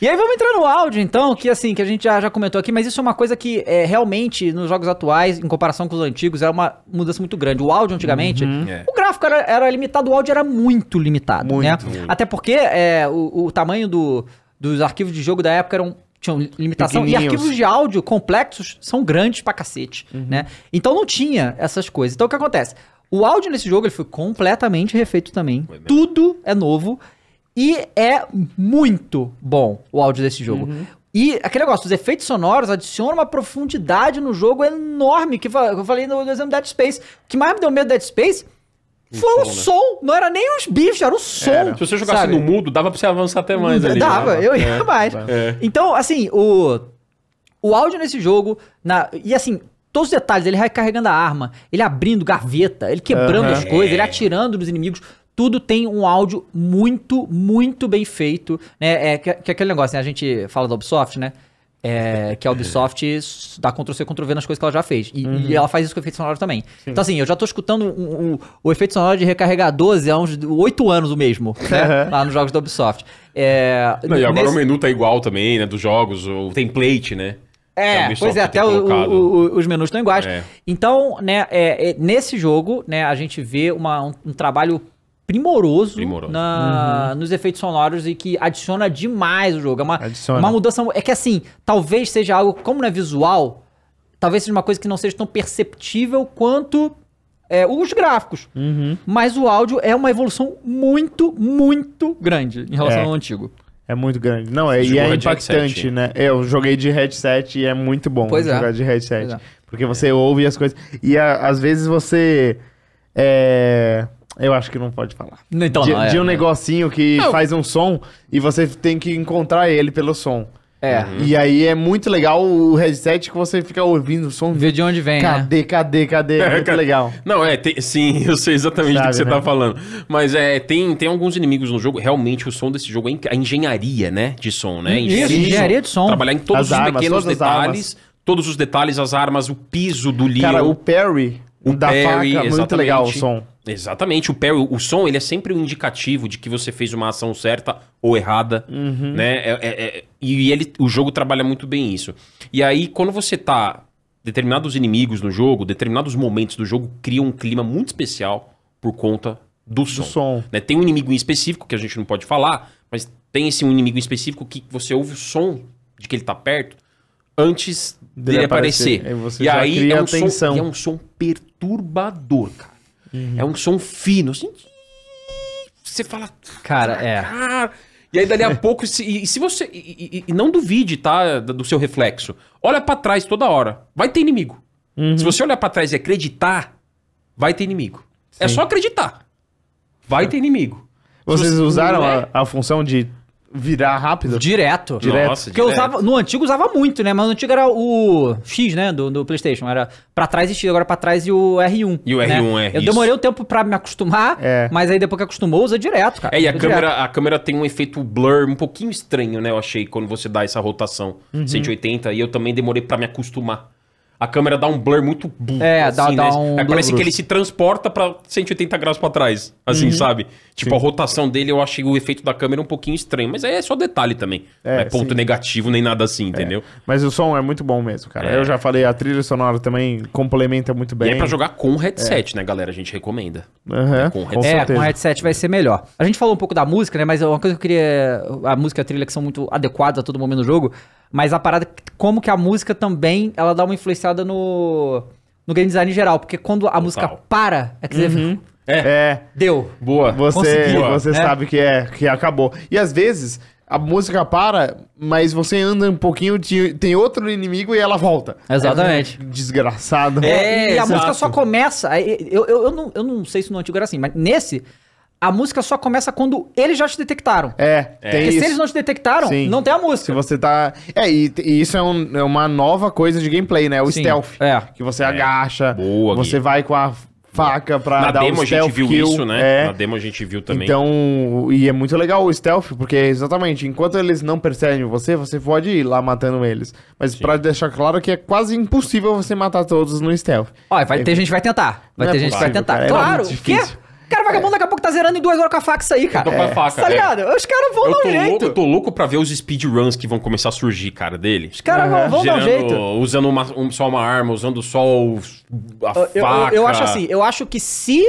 E aí vamos entrar no áudio, então, que assim, que a gente já, já comentou aqui, mas isso é uma coisa que é, realmente, nos jogos atuais, em comparação com os antigos, é uma mudança muito grande. O áudio antigamente, uhum. É. o gráfico era, era, limitado, o áudio era muito limitado, né? muito, né? Até porque é, o, o, tamanho do, dos arquivos de jogo da época eram tinham limitação. E arquivos de áudio complexos são grandes pra cacete, uhum. né? Então não tinha essas coisas. Então o que acontece? O áudio nesse jogo ele foi completamente refeito também. Tudo é novo. E é muito bom o áudio desse jogo. Uhum. E aquele negócio, os efeitos sonoros adicionam uma profundidade no jogo enorme, que eu falei no exemplo Dead Space. O que mais me deu medo do Dead Space foi som, o né? som, não era nem os bichos, era o som. Era. Se você jogasse sabe? no mudo, dava pra você avançar até mais ali. Né? Dava, né? eu ia é, mais. É. Então, assim, o, o áudio nesse jogo, na, e assim, todos os detalhes, ele recarregando a arma, ele abrindo gaveta, ele quebrando uhum. as coisas, ele é. atirando nos inimigos, tudo tem um áudio muito, muito bem feito, né? É que, que é aquele negócio, né? A gente fala da Ubisoft, né? É, que a Ubisoft dá Ctrl-C, Ctrl-V nas coisas que ela já fez. E, uhum. e, ela faz isso com o efeito sonoro também. Sim. Então, assim, eu já tô escutando o, o efeito sonoro de recarregar 12 há uns 8 anos o mesmo, né? lá nos jogos da Ubisoft. É, Não, e agora nesse... o menu tá igual também, né? Dos jogos, o template, né? É, pois é, até o, o, os menus estão iguais. É. Então, né, é, é, nesse jogo, né, a gente vê uma, um, um trabalho primoroso, primoroso. Na, uhum. nos efeitos sonoros e que adiciona demais o jogo. É uma, uma mudança. É que assim, talvez seja algo, como não é visual, talvez seja uma coisa que não seja tão perceptível quanto é, os gráficos. Uhum. Mas o áudio é uma evolução muito, muito grande em relação é. ao antigo. É muito grande. Não, é, e é impactante, né? Eu joguei de headset e é muito bom pois é. jogar é. de headset. Porque você ouve as coisas. E a, às vezes você. É eu acho que não pode falar. Então, de, não, é, de um é. negocinho que não. faz um som e você tem que encontrar ele pelo som. É. Uhum. E aí é muito legal o headset que você fica ouvindo o som. Ver de onde vem, né? cadê, né? Cadê, cadê, É, muito cadê? legal. Não, é, tem, sim, eu sei exatamente Sabe, do que você tá né? tá falando. Mas é, tem, tem alguns inimigos no jogo. Realmente, o som desse jogo é a engenharia, né? De som, né? Isso, engenharia de som. Trabalhar em todos as os armas, pequenos detalhes. Todos os detalhes, as armas, o piso do Leon. Cara, o Perry, o da Perry, faca, muito legal o som. Exatamente, o Perry, o som, ele é sempre um indicativo de que você fez uma ação certa ou errada, uhum. né? É, é, é, e ele, o jogo trabalha muito bem isso. E aí, quando você tá... Determinados inimigos no jogo, determinados momentos do jogo criam um clima muito especial por conta do, do som. Né? Tem um inimigo em específico que a gente não pode falar, mas tem esse um inimigo em específico que você ouve o som de que ele tá perto antes dele, aparecer. aparecer. E aí é um, som, é um som, perturbador perturbador, cara. Uhum. É um som fino, assim. Você fala. Cara, é. E aí, dali a pouco, se, e, se você. E, e, e, não duvide, tá? Do seu reflexo. Olha para trás toda hora. Vai ter inimigo. Uhum. Se você olhar para trás e acreditar, vai ter inimigo. É Sim. É só acreditar. Vai ter inimigo. Vocês usaram a, é- a função de Virar rápido? Direto. Direto. Nossa, Porque direto. eu usava. No antigo usava muito, né? Mas no antigo era o X, né? Do, do PlayStation. Era pra trás e X, agora pra trás e o R1. E o né? R1 é. Eu isso. demorei um tempo pra me acostumar, é. mas aí depois que acostumou, usa direto, cara. É, e a câmera, a câmera tem um efeito blur um pouquinho estranho, né? Eu achei quando você dá essa rotação uhum. 180. E eu também demorei pra me acostumar a câmera dá um blur muito burro. É, assim, dá, né? dá um. É, parece que ele se transporta para 180 graus para trás, assim, uhum. sabe? Tipo, sim. a rotação dele eu achei o efeito da câmera um pouquinho estranho, mas é só detalhe também. É, não é ponto sim. negativo nem nada assim, é. entendeu? É. Mas o som é muito bom mesmo, cara. É. Eu já falei, a trilha sonora também complementa muito bem. E é pra jogar com headset, é. né, galera? A gente recomenda. Uhum. com headset. É, com headset vai ser melhor. A gente falou um pouco da música, né? Mas uma coisa que eu queria. A música e a trilha que são muito adequadas a todo momento no jogo. Mas a parada, como que a música também, ela dá uma influenciada no, no game design em geral. Porque quando a Total. música para, é que você... Uhum. É. é. Deu. Boa. Você, Boa. você é. sabe que é que acabou. E às vezes a música para, mas você anda um pouquinho, de tem outro inimigo e ela volta. Exatamente. É, desgraçado. É, e a exato. É, música só começa. É, eu, eu, eu, não, eu não sei se no antigo era assim, mas nesse, a música só começa quando eles já te detectaram. É, tem Porque isso. se eles não te detectaram, Sim. não tem a música. Se você tá. É, e, e isso é, um- é uma nova coisa de gameplay, né? O Sim. stealth. É. Que você é. agacha, Boa, Gui. você vai com a faca pra Na dar demo um a stealth gente viu kill. isso, né? É. Na demo a gente viu também. Então, e é muito legal o stealth, porque exatamente, enquanto eles não percebem você, você pode ir lá matando eles. Mas pra deixar claro que é quase impossível você matar todos no stealth. Olha, vai é ter gente que vai tentar. Vai Não é ter é gente que vai tentar. cara, claro, o quê? Cara, vagabundo daqui a pouco tá zerando em duas horas com a faca aí, cara. Eu tô com a é. faca, Tá é. ligado? Os caras vão Eu dar um jeito. louco, eu tô louco pra ver os speedruns que vão começar a surgir, cara, dele. Os caras vão- vão dar um jeito. Usando uma- um- só uma arma, usando só o- a Eu- faca. Eu, eu acho assim, eu acho que se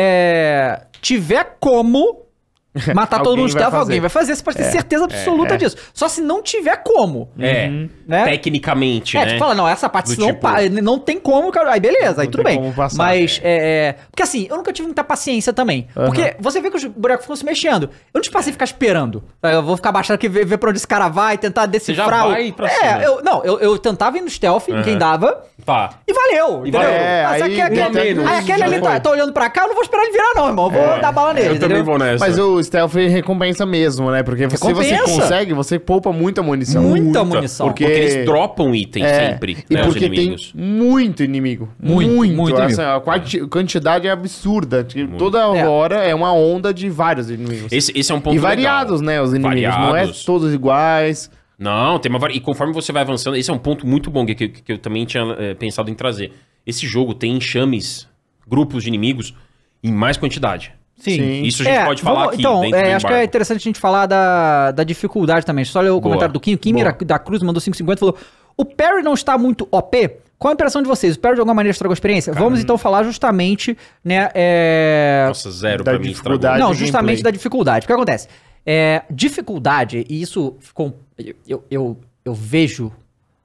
é, tiver como Matar todo mundo de stealth, alguém vai fazer. Você pode ter é, certeza é, absoluta é, disso. Só se não tiver como. É. Uhum. Né? Tecnicamente. É, né? fala, não, essa parte não, tipo... É. não tem como, cara. Aí beleza, não aí tudo bem. Passar, Mas, é. é. Porque assim, eu nunca tive muita paciência também. Porque você vê que os bonecos ficam se mexendo. Eu não te passei ficar esperando. Eu vou ficar baixando aqui, ver, ver pra onde esse cara vai, tentar decifrar. Você já vai o... pra cima. É, eu, não, eu, eu tentava ir no stealth, quem dava. Tá. E valeu. E valeu. É, Mas aí, aquele, aí, aquele ali tá, tá, olhando pra cá, eu não vou esperar ele virar, não, irmão. Eu vou dar bala nele. Eu também vou nessa. Mas stealth é recompensa mesmo, né? Porque se você consegue, você poupa muita munição. Muita munição. Porque, Porque- eles dropam itens É, sempre, E né, os porque tem muito inimigo. Muito, Muito, muito Essa A quanti- quantidade é absurda. Tipo, toda é. hora é uma onda de vários inimigos. Esse, esse é um ponto e variados, legal. né? Os inimigos. Não é todos iguais. Não, tem uma vari... E conforme você vai avançando, esse é um ponto muito bom que, que, que eu também tinha eh, pensado em trazer. Esse jogo tem enxames, grupos de inimigos em mais quantidade. Sim. Sim. Isso a é, gente é, pode falar vamos, aqui. Então, é, acho que é interessante a gente falar da, da dificuldade também. Só olha o Boa. comentário do Kim. O Kim Boa. da Cruz mandou 5,50 falou: O Perry não está muito OP? Qual a impressão de vocês? O Perry de alguma maneira estragou a experiência? Caramba. Vamos hum. então falar justamente, né? É... Nossa, zero da pra mim estragou. Não, justamente da dificuldade. O que acontece? É, dificuldade, e isso ficou. Eu, eu, eu vejo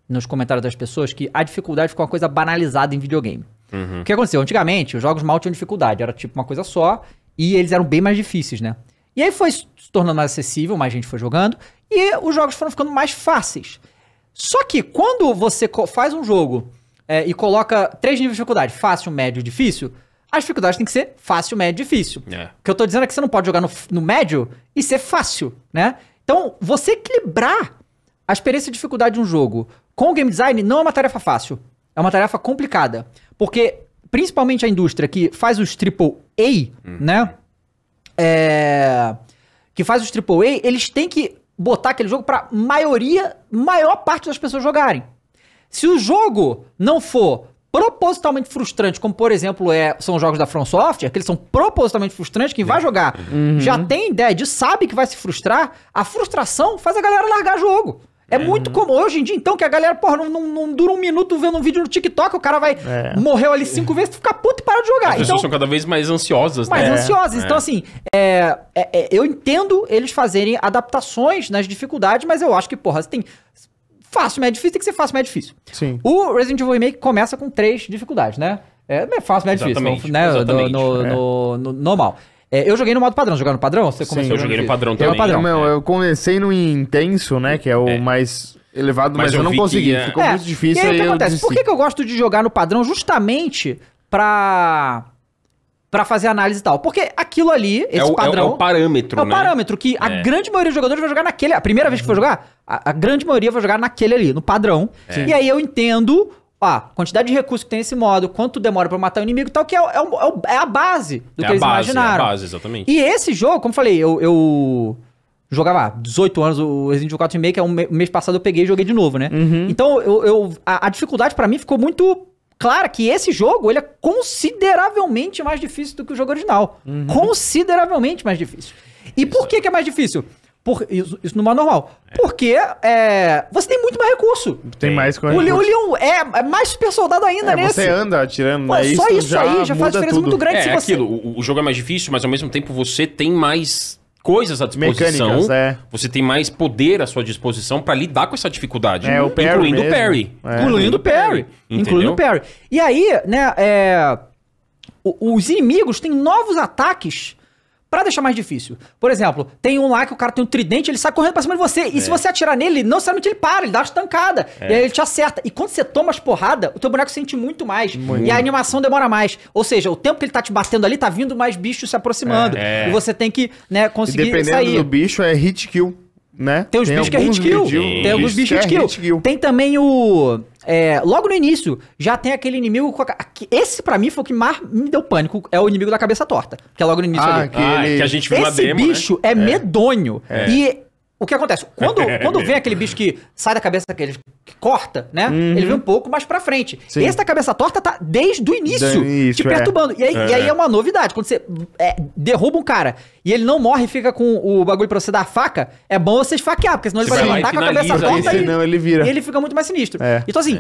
nos comentários das pessoas que a dificuldade ficou uma coisa banalizada em videogame. Uhum. O que aconteceu? Antigamente, os jogos mal tinham dificuldade, era tipo uma coisa só. E eles eram bem mais difíceis, né? E aí foi se tornando mais acessível, mais gente foi jogando, e os jogos foram ficando mais fáceis. Só que quando você faz um jogo é, e coloca três níveis de dificuldade, fácil, médio e difícil, as dificuldades têm que ser fácil, médio e difícil. É. O que eu tô dizendo é que você não pode jogar no, no médio e ser fácil, né? Então, você equilibrar a experiência de dificuldade de um jogo com o game design não é uma tarefa fácil. É uma tarefa complicada. Porque, principalmente a indústria que faz os triple AAA, né? É, que faz os AAA, eles têm que botar aquele jogo pra maioria, maior parte das pessoas jogarem. Se o jogo não for propositalmente frustrante, como por exemplo é, são os jogos da From Software, que eles são propositalmente frustrantes, quem vai é. jogar uhum. já tem ideia de, sabe que vai se frustrar, a frustração faz a galera largar o jogo. É uhum. muito comum hoje em dia, então, que a galera, porra, não, não, não, dura um minuto vendo um vídeo no TikTok, o cara vai. É. Morreu ali cinco vezes, tu fica puto e para de jogar. As então, pessoas são cada vez mais ansiosas, né? Mais ansiosas. É. Então, assim, é, é, é, eu entendo eles fazerem adaptações nas dificuldades, mas eu acho que, porra, você tem. Fácil, mas é difícil, tem que ser fácil, mas é difícil. Sim. O Resident Evil Remake começa com três dificuldades, né? É, é fácil, mas é difícil, né? No, no, no, normal. É, eu joguei no modo padrão. Jogar no padrão? Você começou Sim, eu joguei no padrão é também. Eu, padrão. eu comecei no intenso, né? Que é o é. mais elevado, mas, mas eu, eu não consegui. Que... É. Ficou é. muito difícil. E aí, o que acontece? Por que, que eu gosto de jogar no padrão justamente pra para fazer análise e tal. Porque aquilo ali, esse é o, padrão. É o, é o parâmetro, É o né? parâmetro que a grande maioria dos jogadores vai jogar naquele. A primeira vez que for uhum. jogar, a, a grande maioria vai jogar naquele ali, no padrão. É. E aí eu entendo ah, quantidade de recursos que tem nesse modo, quanto demora para matar o inimigo e tal, que é, é, é, é, a base do é que eles base, imaginaram. É a base, exatamente. E esse jogo, como eu falei, eu, eu jogava 18 anos o Resident Evil 4 Remake, é um mês passado eu peguei e joguei de novo, né? Uhum. Então, eu, eu a, a, dificuldade para mim ficou muito clara que esse jogo, ele é consideravelmente mais difícil do que o jogo original. Uhum. Consideravelmente mais difícil. E Isso. por que que é mais difícil? Por, isso, isso não normal. É. Porque é, você tem muito mais recurso. Tem mais coisa. O, o Leon é, é mais super soldado ainda é, nesse. Você anda atirando Pô, é Só isso já aí já faz diferença tudo. muito grande. É, se é aquilo, o, o jogo é mais difícil, mas ao mesmo tempo você tem mais coisas à disposição. Mecânicas, é. Você tem mais poder à sua disposição para lidar com essa dificuldade. É, o Perry. É. incluindo o Perry. Incluindo o Perry. Incluindo o E aí, né, é, os inimigos têm novos ataques para deixar mais difícil. Por exemplo, tem um lá que o cara tem um tridente, ele sai correndo pra cima de você. E é. se você atirar nele, não necessariamente ele para, ele dá uma estancada. É. E aí ele te acerta. E quando você toma as porradas, o teu boneco sente muito mais. Muito. E a animação demora mais. Ou seja, o tempo que ele tá te batendo ali, tá vindo mais bichos se aproximando. É. E você tem que, né, conseguir e dependendo sair. do bicho, é hit kill né? Tem os bichos que é hit kill. Tem alguns é bichos hit, hit kill. Tem também o. É, logo no início, já tem aquele inimigo. A, esse pra mim foi o que mais me deu pânico. É o inimigo da cabeça torta. Que é logo no início ah, ali. ah, que a gente viu Esse demo, né? bicho né? é, é, medonho. É. E o que acontece? Quando, é quando vem aquele bicho que sai da cabeça daquele que corta, né? Uhum. Ele vem um pouco mais pra frente. Sim. Esse da cabeça torta tá desde o início, te é. perturbando. É. E, aí, é. e, aí, é. uma novidade. Quando você é, derruba um cara e ele não morre e fica com o bagulho pra você dar a faca, é bom você esfaquear, porque senão ele vai, levantar com a cabeça torta e, ele vira. e ele fica muito mais sinistro. É. Então assim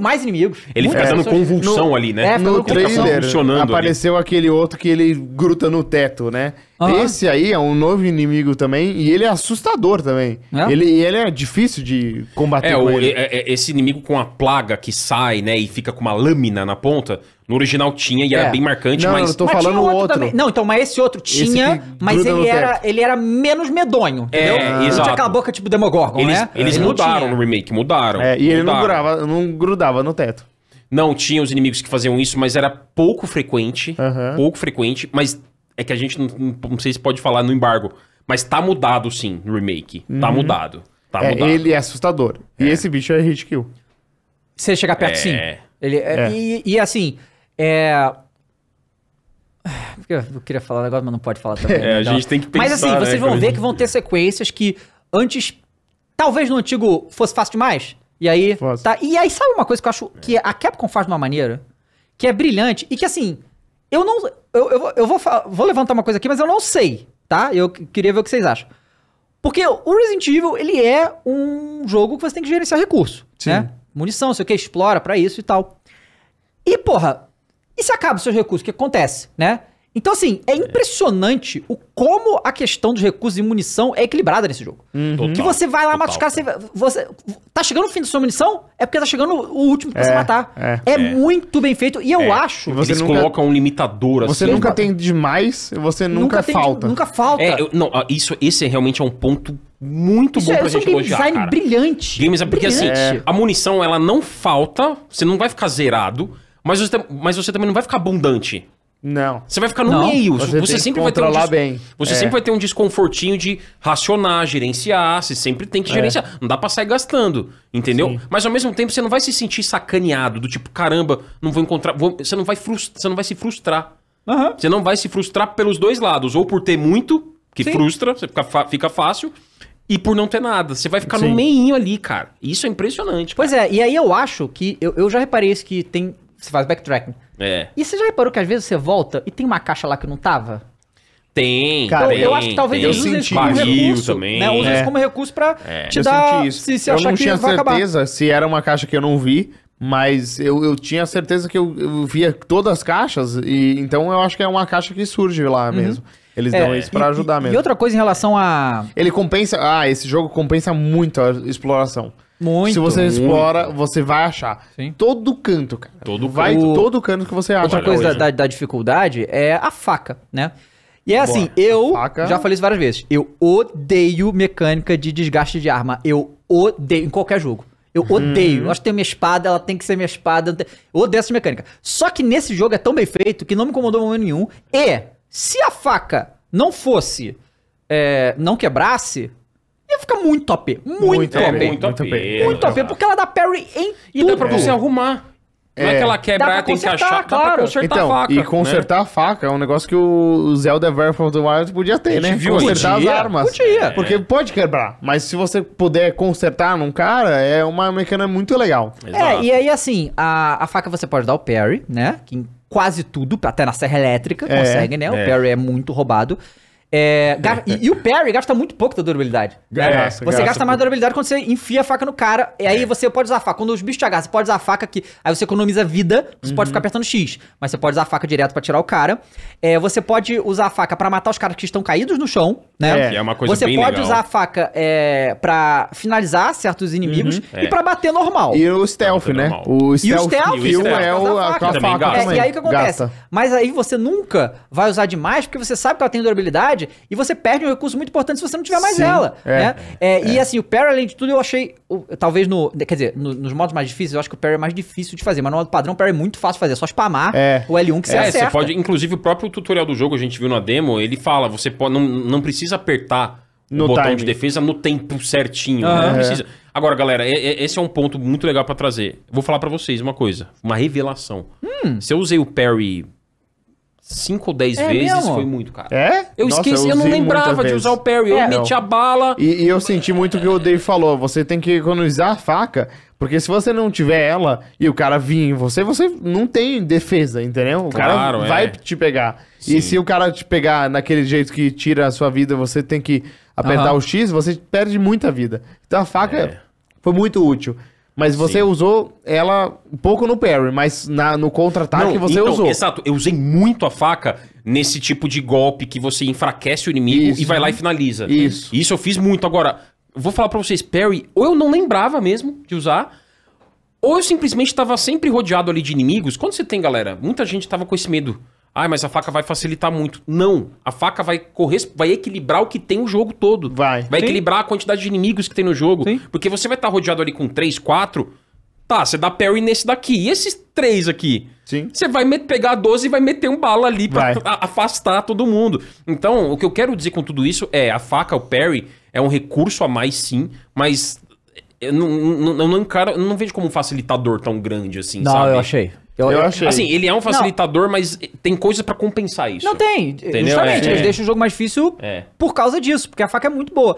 mais inimigos. Ele fica dando convulsão no, ali, né? É, no trailer apareceu ali. aquele outro que ele gruta no teto, né? Uhum. Esse aí é um novo inimigo também e ele é assustador também. É? Ele, ele é difícil de combater. É, com o, ele. É, é, esse inimigo com a plaga que sai, né, e fica com uma lâmina na ponta, no original tinha e era É. bem marcante, não, mas. eu tô Mas falando outro. também. Não, então, mas esse outro tinha, mas ele era, ele era menos medonho, É, entendeu? exato. tinha aquela boca tipo Demogorgon, Eles, né? eles mudaram no remake, mudaram. É, e ele não, grudava, não grudava no teto. Não, tinha os inimigos que faziam isso, mas era pouco frequente. Pouco frequente, mas é que a gente não, não- não sei se pode falar no embargo. Mas tá mudado sim no remake. Tá uhum. mudado. Tá É, mudado. ele é assustador. E é. esse bicho é hit kill. Você chegar perto, É. sim. Ele, é, É. E, e, assim, é. Eu queria falar um negócio, mas não pode falar também. É, a né, gente tá. tem que pensar. Mas assim, vocês né, vão ver que vão ter sequências que antes. Talvez no antigo fosse fácil demais. E aí. Tá, e aí, sabe uma coisa que eu acho que a Capcom faz de uma maneira que é brilhante e que assim. Eu não. Eu, eu, eu vou, vou levantar uma coisa aqui, mas eu não sei, tá? Eu queria ver o que vocês acham. Porque o Resident Evil, ele é um jogo que você tem que gerenciar recurso, Sim. né? Munição, sei o que, explora para isso e tal. E, porra, e se acaba os seus recursos, o que acontece, né? Então, assim, é, é. impressionante o como a questão dos recursos e munição é equilibrada nesse jogo. Uhum. que você vai lá, Total. mata os caras, você, você, Tá chegando o fim da sua munição? É porque tá chegando o último pra é, você matar. É, é, é, muito bem feito. E eu é. acho. E eles nunca, colocam um limitador assim. Você nunca tem demais, você nunca, nunca falta. nunca falta. É, eu, não, isso, esse realmente é um ponto muito Isso bom é, pra gente é um elogiar, design cara. brilhante. Games é porque assim, brilhante. assim, a munição ela não falta, você não vai ficar zerado, mas você, mas você também não vai ficar abundante. Não. Você vai ficar no não. meio. Você, você sempre vai ter um des... bem. Você é. sempre vai ter um desconfortinho de racionar, gerenciar. Você sempre tem que é. gerenciar. É. Não dá pra sair gastando, entendeu? Sim. Mas ao mesmo tempo você não vai se sentir sacaneado do tipo caramba, não vou encontrar. Vou... Você não vai Você não vai se frustrar. Uhum. Você não vai se frustrar pelos dois lados, ou por ter muito que Sim. frustra, você fica, fica fácil, e por não ter nada. Você vai ficar Sim. no meinho ali, cara. Isso é impressionante. Cara. Pois é, e aí eu acho que. Eu, eu já reparei isso que tem você faz backtracking. É. E você já reparou que às vezes você volta e tem uma caixa lá que não tava? Tem, cara. Então, tem, eu acho que talvez eles usem isso como recurso. Também. Né? Usem é. isso como recurso pra é. te eu dar. Se, se eu achar não tinha certeza se era uma caixa que eu não vi. Mas eu, eu tinha certeza que eu, eu via todas as caixas, e então eu acho que é uma caixa que surge lá uhum. mesmo. Eles é, dão isso para ajudar mesmo. E outra coisa em relação a. Ele compensa. Ah, esse jogo compensa muito a exploração. Muito. Se você muito. explora, você vai achar. Sim. Todo canto, cara. Todo vai todo canto que você acha. Outra coisa da, da, dificuldade é a faca, né? E é assim, eu faca... já falei isso várias vezes. Eu odeio mecânica de desgaste de arma. Eu odeio em qualquer jogo. Eu uhum. odeio. Hum. Eu acho que tem minha espada, ela tem que ser minha espada. Eu odeio essa mecânica. Só que nesse jogo é tão bem feito que não me incomodou momento nenhum. E se a faca não fosse. É, não quebrasse, ia ficar muito OP. Muito, muito OP. muito OP. Muito OP, porque ela dá parry em e tudo. E dá pra você arrumar. Não é, é que ela quebrar, tem que achar, claro. consertar então, a faca. E né? consertar né? a faca é um negócio que o Zelda Breath of the Wild podia ter, né? Viu, consertar podia, as armas. Podia. Porque é. pode quebrar, mas se você puder consertar num cara, é uma mecânica muito legal. Exato. É, e aí assim, a, a faca você pode dar o parry, né? Que em quase tudo, até na serra elétrica, é, consegue, né? O é. parry é muito roubado. É, e, e, o Perry gasta muito pouco da durabilidade. É, você gasta, gasta mais durabilidade quando você enfia a faca no cara. E aí você pode usar a faca. Quando os bichos te agarram, você pode usar a faca aqui. Aí você economiza vida, você uhum. pode ficar uhum. apertando X. Mas você pode usar a faca direto para tirar o cara. É, você pode usar a faca para matar os caras que estão caídos no chão, né? É, é uma coisa Você bem pode legal. usar a faca é, para finalizar certos inimigos uhum. e é. para bater normal. E o stealth, né? O stealth, e o stealth, e o stealth é o, a, a faca. A É, e aí o que acontece? Gasta. Mas aí você nunca vai usar demais, porque você sabe que ela tem durabilidade e você perde um recurso muito importante se você não tiver mais Sim, ela. É, né? É, é. E assim, o parry, além de tudo, eu achei. Talvez no. Quer dizer, no, nos modos mais difíceis, eu acho que o parry é mais difícil de fazer. Mas no modo padrão, o parry é muito fácil de fazer. É só spamar é. o L1 que você é, é acerta. Você pode, inclusive, o próprio tutorial do jogo, a gente viu na demo, ele fala: você pode, não, não precisa apertar no o botão de defesa no tempo certinho. Né? Não precisa. Agora, galera, esse é um ponto muito legal para trazer. Vou falar para vocês uma coisa, uma revelação. Hum. Se eu usei o parry 5 ou 10 é vezes mesmo? foi muito, cara. É? Eu Nossa, esqueci, eu, eu não lembrava de usar o parry. É, eu não. meti a bala. E, e, eu senti muito o que o Dave falou: você tem que economizar a faca. Porque se você não tiver ela e o cara vir em você, você não tem defesa, entendeu? O claro, cara é. vai é. te pegar. Sim. E se o cara te pegar naquele jeito que tira a sua vida, você tem que apertar o X, você perde muita vida. Então a faca é. foi muito útil. Mas você Sim. usou ela um pouco no parry, mas na, no contra-ataque você então, usou. Exato, eu usei muito a faca nesse tipo de golpe que você enfraquece o inimigo Isso. e vai lá e finaliza. Isso. Isso eu fiz muito. Agora, vou falar para vocês, parry, ou eu não lembrava mesmo de usar, ou eu simplesmente estava sempre rodeado ali de inimigos. Quando você tem, galera, muita gente tava com esse medo ah, mas a faca vai facilitar muito. Não, a faca vai correr, vai equilibrar o que tem o jogo todo. Vai. Vai Sim. equilibrar a quantidade de inimigos que tem no jogo. Sim. Porque você vai estar tá rodeado ali com três, quatro. Tá, você dá parry nesse daqui. E esses três aqui? Sim. Você vai pegar 12 e vai meter um bala ali pra afastar todo mundo. Então, o que eu quero dizer com tudo isso é: a faca, o parry, é um recurso a mais, sim, mas eh, eu não, não, não, não, encaro, não vejo como um facilitador tão grande assim, não, sabe? Não, eu achei. Eu, eu achei. Assim, ele é um facilitador, não. mas tem coisas para compensar isso. Não tem. Entendeu? Justamente, é. eles deixam o jogo mais difícil é. por causa disso, porque a faca é muito boa.